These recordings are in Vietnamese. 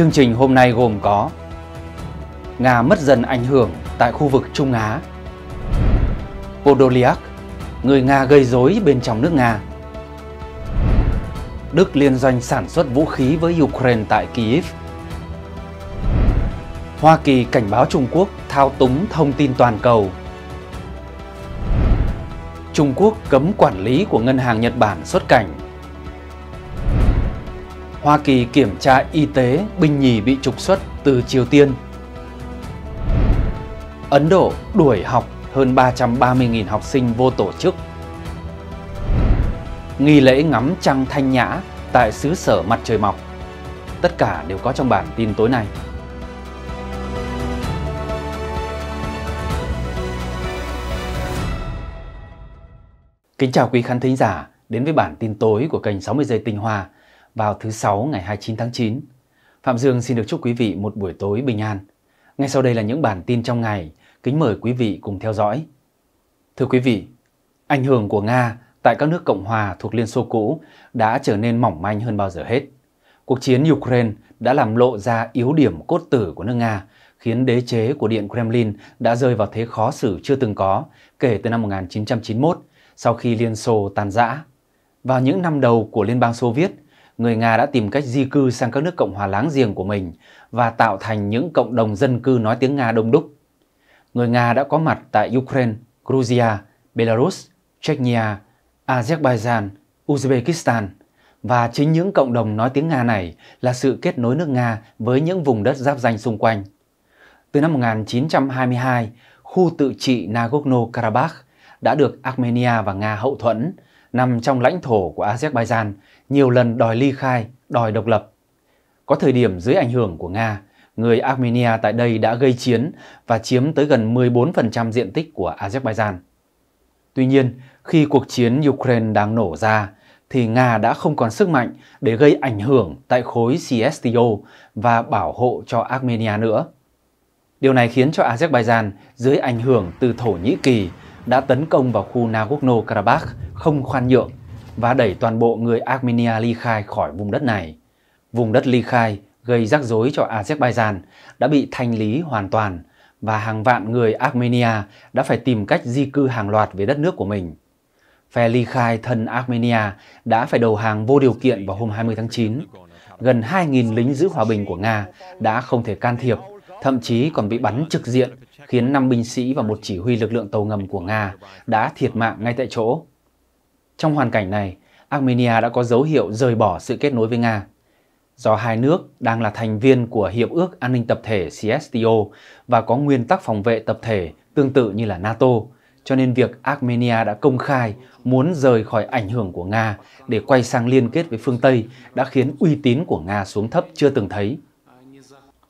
Chương trình hôm nay gồm có Nga mất dần ảnh hưởng tại khu vực Trung Á Podolyak người Nga gây rối bên trong nước Nga Đức liên doanh sản xuất vũ khí với Ukraine tại Kyiv Hoa Kỳ cảnh báo Trung Quốc thao túng thông tin toàn cầu Trung Quốc cấm quản lý của ngân hàng Nhật Bản xuất cảnh Hoa Kỳ kiểm tra y tế binh nhì bị trục xuất từ Triều Tiên. Ấn Độ đuổi học hơn 330.000 học sinh vô tổ chức. Nghi lễ ngắm trăng thanh nhã tại xứ sở mặt trời mọc. Tất cả đều có trong bản tin tối nay. Kính chào quý khán thính giả đến với bản tin tối của kênh 60 giây tinh hoa vào thứ Sáu ngày 29 tháng 9. Phạm Dương xin được chúc quý vị một buổi tối bình an. Ngay sau đây là những bản tin trong ngày, kính mời quý vị cùng theo dõi. Thưa quý vị, ảnh hưởng của Nga tại các nước Cộng hòa thuộc Liên Xô cũ đã trở nên mỏng manh hơn bao giờ hết. Cuộc chiến Ukraine đã làm lộ ra yếu điểm cốt tử của nước Nga, khiến đế chế của Điện Kremlin đã rơi vào thế khó xử chưa từng có kể từ năm 1991, sau khi Liên Xô tan rã. Vào những năm đầu của Liên bang Xô Viết, người Nga đã tìm cách di cư sang các nước Cộng hòa láng giềng của mình và tạo thành những cộng đồng dân cư nói tiếng Nga đông đúc. Người Nga đã có mặt tại Ukraine, Georgia, Belarus, Chechnya, Azerbaijan, Uzbekistan và chính những cộng đồng nói tiếng Nga này là sự kết nối nước Nga với những vùng đất giáp danh xung quanh. Từ năm 1922, khu tự trị Nagorno-Karabakh đã được Armenia và Nga hậu thuẫn nằm trong lãnh thổ của Azerbaijan, nhiều lần đòi ly khai, đòi độc lập. Có thời điểm dưới ảnh hưởng của Nga, người Armenia tại đây đã gây chiến và chiếm tới gần 14% diện tích của Azerbaijan. Tuy nhiên, khi cuộc chiến Ukraine đang nổ ra, thì Nga đã không còn sức mạnh để gây ảnh hưởng tại khối CSTO và bảo hộ cho Armenia nữa. Điều này khiến cho Azerbaijan dưới ảnh hưởng từ Thổ Nhĩ Kỳ đã tấn công vào khu Nagorno-Karabakh không khoan nhượng và đẩy toàn bộ người Armenia ly khai khỏi vùng đất này. Vùng đất ly khai gây rắc rối cho Azerbaijan đã bị thanh lý hoàn toàn và hàng vạn người Armenia đã phải tìm cách di cư hàng loạt về đất nước của mình. Phe ly khai thân Armenia đã phải đầu hàng vô điều kiện vào hôm 20 tháng 9. Gần 2.000 lính giữ hòa bình của Nga đã không thể can thiệp, thậm chí còn bị bắn trực diện, khiến 5 binh sĩ và một chỉ huy lực lượng tàu ngầm của Nga đã thiệt mạng ngay tại chỗ. Trong hoàn cảnh này, Armenia đã có dấu hiệu rời bỏ sự kết nối với Nga. Do hai nước đang là thành viên của Hiệp ước An ninh Tập thể CSTO và có nguyên tắc phòng vệ tập thể tương tự như là NATO, cho nên việc Armenia đã công khai muốn rời khỏi ảnh hưởng của Nga để quay sang liên kết với phương Tây đã khiến uy tín của Nga xuống thấp chưa từng thấy.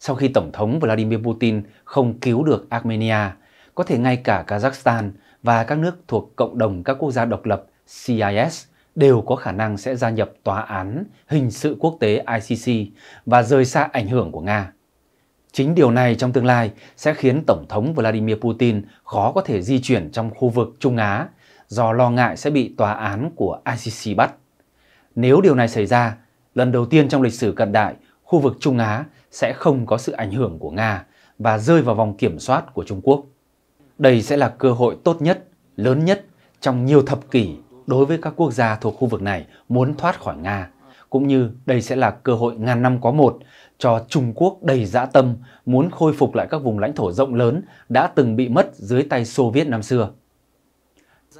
Sau khi Tổng thống Vladimir Putin không cứu được Armenia, có thể ngay cả Kazakhstan và các nước thuộc cộng đồng các quốc gia độc lập CIS đều có khả năng sẽ gia nhập Tòa án Hình sự Quốc tế ICC và rời xa ảnh hưởng của Nga. Chính điều này trong tương lai sẽ khiến Tổng thống Vladimir Putin khó có thể di chuyển trong khu vực Trung Á do lo ngại sẽ bị tòa án của ICC bắt. Nếu điều này xảy ra, lần đầu tiên trong lịch sử cận đại, khu vực Trung Á sẽ không có sự ảnh hưởng của Nga và rơi vào vòng kiểm soát của Trung Quốc. Đây sẽ là cơ hội tốt nhất, lớn nhất trong nhiều thập kỷ đối với các quốc gia thuộc khu vực này muốn thoát khỏi Nga, cũng như đây sẽ là cơ hội ngàn năm có một cho Trung Quốc đầy dã tâm muốn khôi phục lại các vùng lãnh thổ rộng lớn đã từng bị mất dưới tay Xô Viết năm xưa.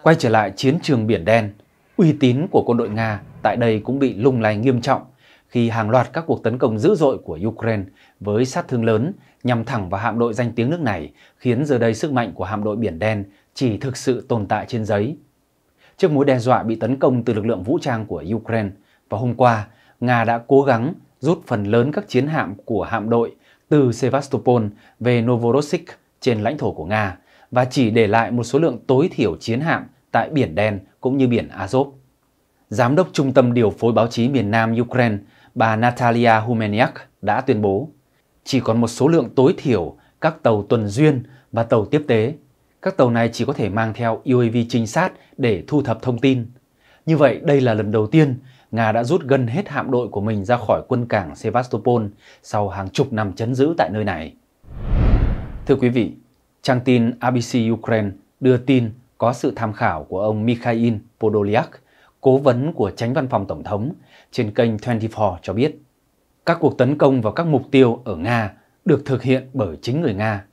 Quay trở lại chiến trường Biển Đen, uy tín của quân đội Nga tại đây cũng bị lung lay nghiêm trọng khi hàng loạt các cuộc tấn công dữ dội của Ukraine với sát thương lớn nhằm thẳng vào hạm đội danh tiếng nước này khiến giờ đây sức mạnh của hạm đội Biển Đen chỉ thực sự tồn tại trên giấy trước mối đe dọa bị tấn công từ lực lượng vũ trang của Ukraine. Và hôm qua, Nga đã cố gắng rút phần lớn các chiến hạm của hạm đội từ Sevastopol về Novorossiysk trên lãnh thổ của Nga và chỉ để lại một số lượng tối thiểu chiến hạm tại Biển Đen cũng như Biển Azov. Giám đốc Trung tâm Điều phối Báo chí miền Nam Ukraine, bà Natalia Humeniak đã tuyên bố chỉ còn một số lượng tối thiểu các tàu tuần duyên và tàu tiếp tế các tàu này chỉ có thể mang theo UAV trinh sát để thu thập thông tin. Như vậy, đây là lần đầu tiên Nga đã rút gần hết hạm đội của mình ra khỏi quân cảng Sevastopol sau hàng chục năm chấn giữ tại nơi này. Thưa quý vị, trang tin ABC Ukraine đưa tin có sự tham khảo của ông Mikhail Podolyak, cố vấn của tránh văn phòng Tổng thống, trên kênh 24 cho biết các cuộc tấn công vào các mục tiêu ở Nga được thực hiện bởi chính người Nga.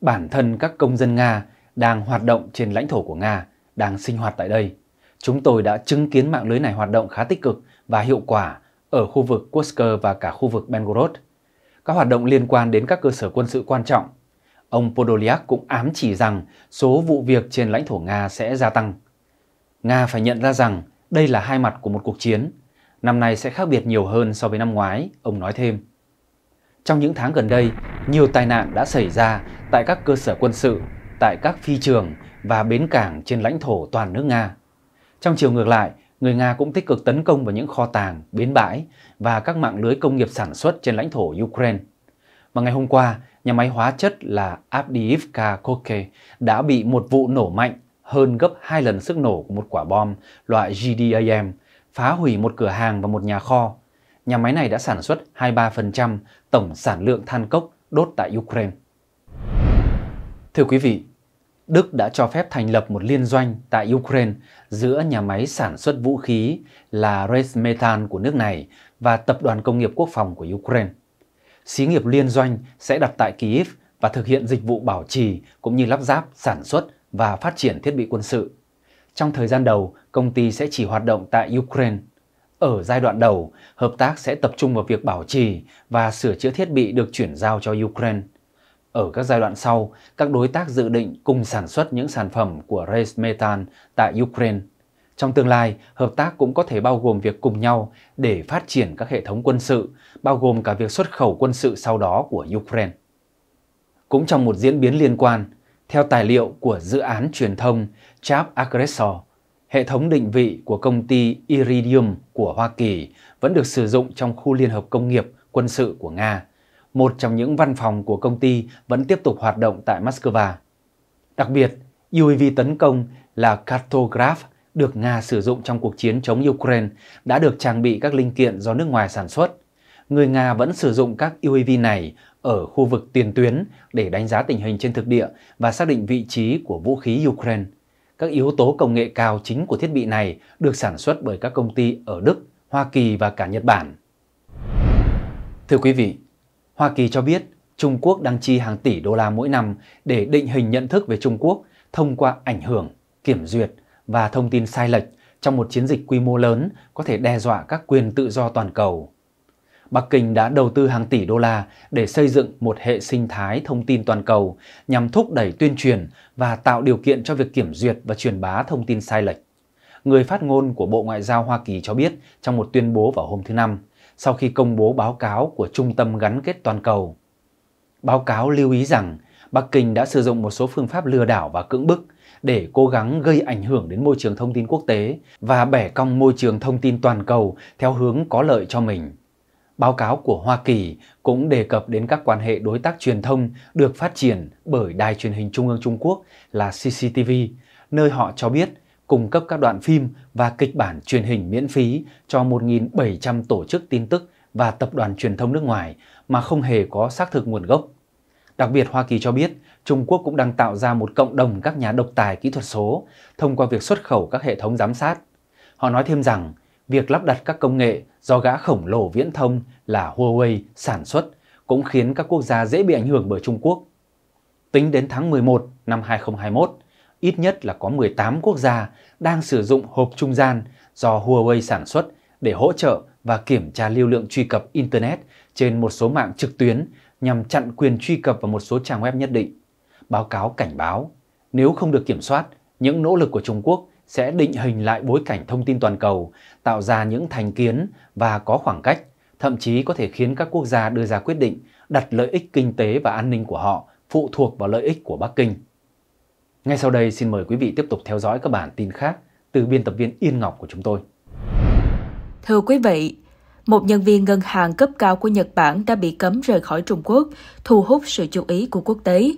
Bản thân các công dân Nga đang hoạt động trên lãnh thổ của Nga, đang sinh hoạt tại đây. Chúng tôi đã chứng kiến mạng lưới này hoạt động khá tích cực và hiệu quả ở khu vực Kursk và cả khu vực Belgorod. Các hoạt động liên quan đến các cơ sở quân sự quan trọng. Ông Podolyak cũng ám chỉ rằng số vụ việc trên lãnh thổ Nga sẽ gia tăng. Nga phải nhận ra rằng đây là hai mặt của một cuộc chiến. Năm nay sẽ khác biệt nhiều hơn so với năm ngoái, ông nói thêm. Trong những tháng gần đây, nhiều tai nạn đã xảy ra tại các cơ sở quân sự tại các phi trường và bến cảng trên lãnh thổ toàn nước Nga. Trong chiều ngược lại, người Nga cũng tích cực tấn công vào những kho tàng, bến bãi và các mạng lưới công nghiệp sản xuất trên lãnh thổ Ukraine. Và ngày hôm qua, nhà máy hóa chất là Avdiivka Koke đã bị một vụ nổ mạnh hơn gấp hai lần sức nổ của một quả bom loại GDAM phá hủy một cửa hàng và một nhà kho. Nhà máy này đã sản xuất 23% tổng sản lượng than cốc đốt tại Ukraine. Thưa quý vị, Đức đã cho phép thành lập một liên doanh tại Ukraine giữa nhà máy sản xuất vũ khí là Rheinmetall của nước này và Tập đoàn Công nghiệp Quốc phòng của Ukraine. Xí nghiệp liên doanh sẽ đặt tại Kyiv và thực hiện dịch vụ bảo trì cũng như lắp ráp, sản xuất và phát triển thiết bị quân sự. Trong thời gian đầu, công ty sẽ chỉ hoạt động tại Ukraine. Ở giai đoạn đầu, hợp tác sẽ tập trung vào việc bảo trì và sửa chữa thiết bị được chuyển giao cho Ukraine – ở các giai đoạn sau, các đối tác dự định cùng sản xuất những sản phẩm của Race Metan tại Ukraine. Trong tương lai, hợp tác cũng có thể bao gồm việc cùng nhau để phát triển các hệ thống quân sự, bao gồm cả việc xuất khẩu quân sự sau đó của Ukraine. Cũng trong một diễn biến liên quan, theo tài liệu của dự án truyền thông Chap Aggressor, hệ thống định vị của công ty Iridium của Hoa Kỳ vẫn được sử dụng trong khu liên hợp công nghiệp quân sự của Nga – một trong những văn phòng của công ty vẫn tiếp tục hoạt động tại Moscow. Đặc biệt, UAV tấn công là Cartograph được Nga sử dụng trong cuộc chiến chống Ukraine đã được trang bị các linh kiện do nước ngoài sản xuất. Người Nga vẫn sử dụng các UAV này ở khu vực tiền tuyến để đánh giá tình hình trên thực địa và xác định vị trí của vũ khí Ukraine. Các yếu tố công nghệ cao chính của thiết bị này được sản xuất bởi các công ty ở Đức, Hoa Kỳ và cả Nhật Bản. Thưa quý vị, Hoa Kỳ cho biết Trung Quốc đang chi hàng tỷ đô la mỗi năm để định hình nhận thức về Trung Quốc thông qua ảnh hưởng, kiểm duyệt và thông tin sai lệch trong một chiến dịch quy mô lớn có thể đe dọa các quyền tự do toàn cầu. Bắc Kinh đã đầu tư hàng tỷ đô la để xây dựng một hệ sinh thái thông tin toàn cầu nhằm thúc đẩy tuyên truyền và tạo điều kiện cho việc kiểm duyệt và truyền bá thông tin sai lệch. Người phát ngôn của Bộ Ngoại giao Hoa Kỳ cho biết trong một tuyên bố vào hôm thứ Năm, sau khi công bố báo cáo của Trung tâm Gắn kết Toàn cầu. Báo cáo lưu ý rằng Bắc Kinh đã sử dụng một số phương pháp lừa đảo và cưỡng bức để cố gắng gây ảnh hưởng đến môi trường thông tin quốc tế và bẻ cong môi trường thông tin toàn cầu theo hướng có lợi cho mình. Báo cáo của Hoa Kỳ cũng đề cập đến các quan hệ đối tác truyền thông được phát triển bởi Đài truyền hình Trung ương Trung Quốc là CCTV, nơi họ cho biết cung cấp các đoạn phim và kịch bản truyền hình miễn phí cho 1.700 tổ chức tin tức và tập đoàn truyền thông nước ngoài mà không hề có xác thực nguồn gốc. Đặc biệt, Hoa Kỳ cho biết Trung Quốc cũng đang tạo ra một cộng đồng các nhà độc tài kỹ thuật số thông qua việc xuất khẩu các hệ thống giám sát. Họ nói thêm rằng, việc lắp đặt các công nghệ do gã khổng lồ viễn thông là Huawei sản xuất cũng khiến các quốc gia dễ bị ảnh hưởng bởi Trung Quốc. Tính đến tháng 11 năm 2021, ít nhất là có 18 quốc gia đang sử dụng hộp trung gian do Huawei sản xuất để hỗ trợ và kiểm tra lưu lượng truy cập Internet trên một số mạng trực tuyến nhằm chặn quyền truy cập vào một số trang web nhất định. Báo cáo cảnh báo, nếu không được kiểm soát, những nỗ lực của Trung Quốc sẽ định hình lại bối cảnh thông tin toàn cầu, tạo ra những thành kiến và có khoảng cách, thậm chí có thể khiến các quốc gia đưa ra quyết định đặt lợi ích kinh tế và an ninh của họ phụ thuộc vào lợi ích của Bắc Kinh. Ngay sau đây xin mời quý vị tiếp tục theo dõi các bản tin khác từ biên tập viên Yên Ngọc của chúng tôi. Thưa quý vị, một nhân viên ngân hàng cấp cao của Nhật Bản đã bị cấm rời khỏi Trung Quốc, thu hút sự chú ý của quốc tế.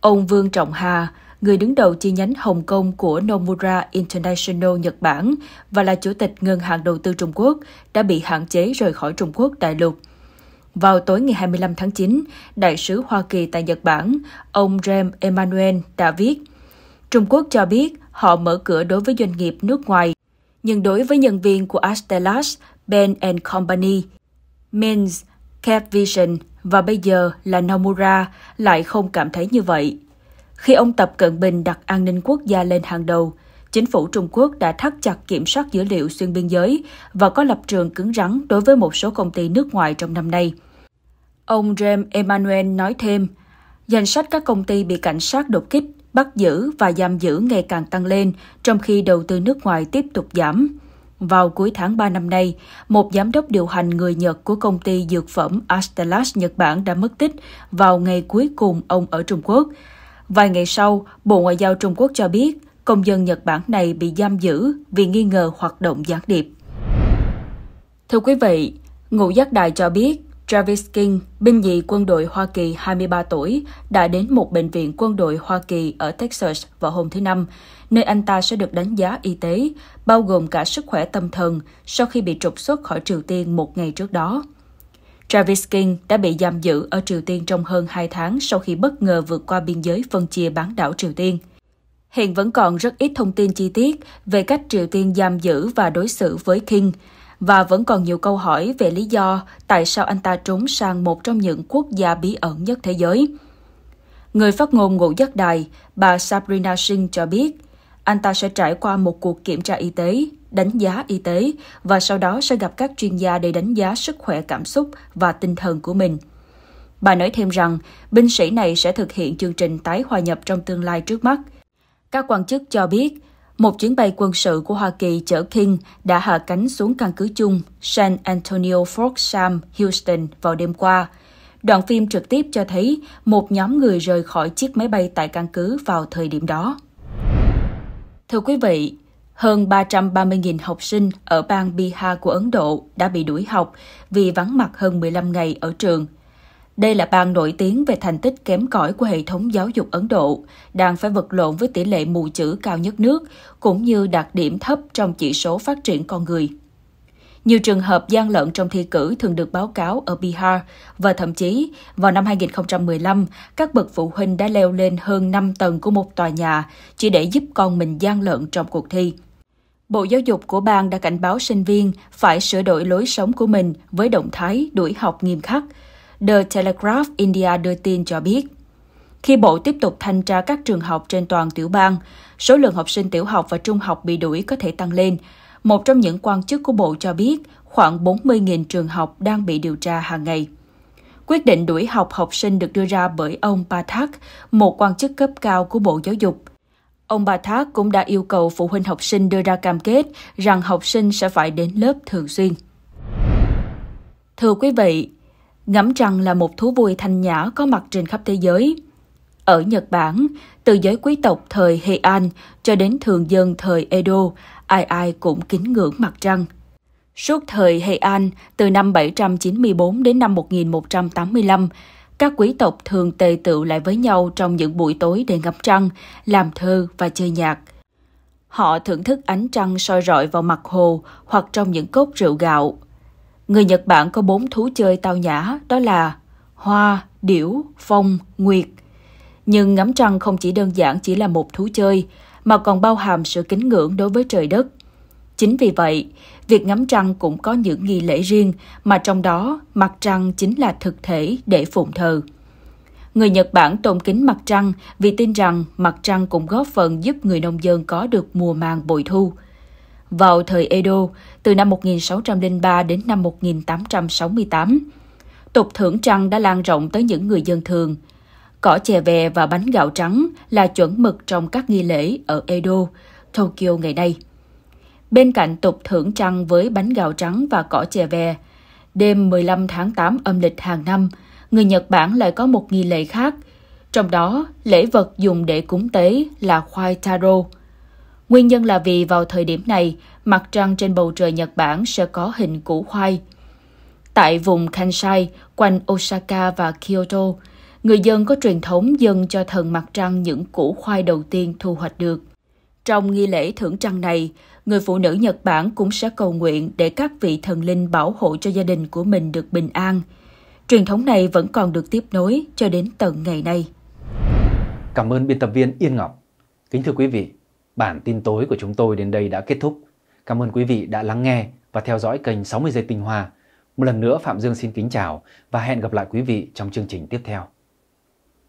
Ông Vương Trọng Hà, người đứng đầu chi nhánh Hồng Kông của Nomura International Nhật Bản và là chủ tịch Ngân hàng Đầu tư Trung Quốc, đã bị hạn chế rời khỏi Trung Quốc đại lục. Vào tối ngày 25 tháng 9, Đại sứ Hoa Kỳ tại Nhật Bản, ông James emanuel đã viết – Trung Quốc cho biết họ mở cửa đối với doanh nghiệp nước ngoài, nhưng đối với nhân viên của Astellas, Ben Company, Mins, CapVision và bây giờ là Nomura lại không cảm thấy như vậy. Khi ông Tập Cận Bình đặt an ninh quốc gia lên hàng đầu, chính phủ Trung Quốc đã thắt chặt kiểm soát dữ liệu xuyên biên giới và có lập trường cứng rắn đối với một số công ty nước ngoài trong năm nay. Ông James Emmanuel nói thêm, danh sách các công ty bị cảnh sát đột kích bắt giữ và giam giữ ngày càng tăng lên, trong khi đầu tư nước ngoài tiếp tục giảm. Vào cuối tháng 3 năm nay, một giám đốc điều hành người Nhật của công ty dược phẩm Astellas Nhật Bản đã mất tích vào ngày cuối cùng ông ở Trung Quốc. Vài ngày sau, Bộ Ngoại giao Trung Quốc cho biết công dân Nhật Bản này bị giam giữ vì nghi ngờ hoạt động gián điệp. Thưa quý vị, ngũ Giác Đài cho biết Travis King, binh nhì quân đội Hoa Kỳ 23 tuổi, đã đến một bệnh viện quân đội Hoa Kỳ ở Texas vào hôm thứ Năm, nơi anh ta sẽ được đánh giá y tế, bao gồm cả sức khỏe tâm thần sau khi bị trục xuất khỏi Triều Tiên một ngày trước đó. Travis King đã bị giam giữ ở Triều Tiên trong hơn 2 tháng sau khi bất ngờ vượt qua biên giới phân chia bán đảo Triều Tiên. Hiện vẫn còn rất ít thông tin chi tiết về cách Triều Tiên giam giữ và đối xử với King, và vẫn còn nhiều câu hỏi về lý do tại sao anh ta trốn sang một trong những quốc gia bí ẩn nhất thế giới. Người phát ngôn ngũ giác đài, bà Sabrina Singh cho biết, anh ta sẽ trải qua một cuộc kiểm tra y tế, đánh giá y tế và sau đó sẽ gặp các chuyên gia để đánh giá sức khỏe cảm xúc và tinh thần của mình. Bà nói thêm rằng, binh sĩ này sẽ thực hiện chương trình tái hòa nhập trong tương lai trước mắt. Các quan chức cho biết, một chuyến bay quân sự của Hoa Kỳ chở King đã hạ cánh xuống căn cứ chung San Antonio Fort Sam, Houston vào đêm qua. Đoạn phim trực tiếp cho thấy một nhóm người rời khỏi chiếc máy bay tại căn cứ vào thời điểm đó. Thưa quý vị, hơn 330.000 học sinh ở bang Bihar của Ấn Độ đã bị đuổi học vì vắng mặt hơn 15 ngày ở trường đây là bang nổi tiếng về thành tích kém cỏi của hệ thống giáo dục Ấn Độ, đang phải vật lộn với tỷ lệ mù chữ cao nhất nước, cũng như đạt điểm thấp trong chỉ số phát triển con người. Nhiều trường hợp gian lận trong thi cử thường được báo cáo ở Bihar và thậm chí vào năm 2015, các bậc phụ huynh đã leo lên hơn 5 tầng của một tòa nhà chỉ để giúp con mình gian lận trong cuộc thi. Bộ Giáo dục của bang đã cảnh báo sinh viên phải sửa đổi lối sống của mình với động thái đuổi học nghiêm khắc – The Telegraph India đưa tin cho biết. Khi Bộ tiếp tục thanh tra các trường học trên toàn tiểu bang, số lượng học sinh tiểu học và trung học bị đuổi có thể tăng lên. Một trong những quan chức của Bộ cho biết khoảng 40.000 trường học đang bị điều tra hàng ngày. Quyết định đuổi học học sinh được đưa ra bởi ông Pathak, một quan chức cấp cao của Bộ Giáo dục. Ông Pathak cũng đã yêu cầu phụ huynh học sinh đưa ra cam kết rằng học sinh sẽ phải đến lớp thường xuyên. Thưa quý vị, ngắm trăng là một thú vui thanh nhã có mặt trên khắp thế giới. Ở Nhật Bản, từ giới quý tộc thời Heian cho đến thường dân thời Edo, ai ai cũng kính ngưỡng mặt trăng. Suốt thời Heian, từ năm 794 đến năm 1185, các quý tộc thường tề tựu lại với nhau trong những buổi tối để ngắm trăng, làm thơ và chơi nhạc. Họ thưởng thức ánh trăng soi rọi vào mặt hồ hoặc trong những cốc rượu gạo. Người Nhật Bản có bốn thú chơi tao nhã, đó là hoa, điểu, phong, nguyệt. Nhưng ngắm trăng không chỉ đơn giản chỉ là một thú chơi, mà còn bao hàm sự kính ngưỡng đối với trời đất. Chính vì vậy, việc ngắm trăng cũng có những nghi lễ riêng mà trong đó mặt trăng chính là thực thể để phụng thờ. Người Nhật Bản tôn kính mặt trăng vì tin rằng mặt trăng cũng góp phần giúp người nông dân có được mùa màng bội thu – vào thời Edo từ năm 1603 đến năm 1868. Tục thưởng trăng đã lan rộng tới những người dân thường. Cỏ chè vè và bánh gạo trắng là chuẩn mực trong các nghi lễ ở Edo, Tokyo ngày nay. Bên cạnh tục thưởng trăng với bánh gạo trắng và cỏ chè vè, đêm 15 tháng 8 âm lịch hàng năm, người Nhật Bản lại có một nghi lễ khác, trong đó lễ vật dùng để cúng tế là khoai taro – Nguyên nhân là vì vào thời điểm này, mặt trăng trên bầu trời Nhật Bản sẽ có hình củ khoai. Tại vùng Kansai, quanh Osaka và Kyoto, người dân có truyền thống dâng cho thần mặt trăng những củ khoai đầu tiên thu hoạch được. Trong nghi lễ thưởng trăng này, người phụ nữ Nhật Bản cũng sẽ cầu nguyện để các vị thần linh bảo hộ cho gia đình của mình được bình an. Truyền thống này vẫn còn được tiếp nối cho đến tận ngày nay. Cảm ơn biên tập viên Yên Ngọc. Kính thưa quý vị, Bản tin tối của chúng tôi đến đây đã kết thúc. Cảm ơn quý vị đã lắng nghe và theo dõi kênh 60 giây tinh hoa. Một lần nữa Phạm Dương xin kính chào và hẹn gặp lại quý vị trong chương trình tiếp theo.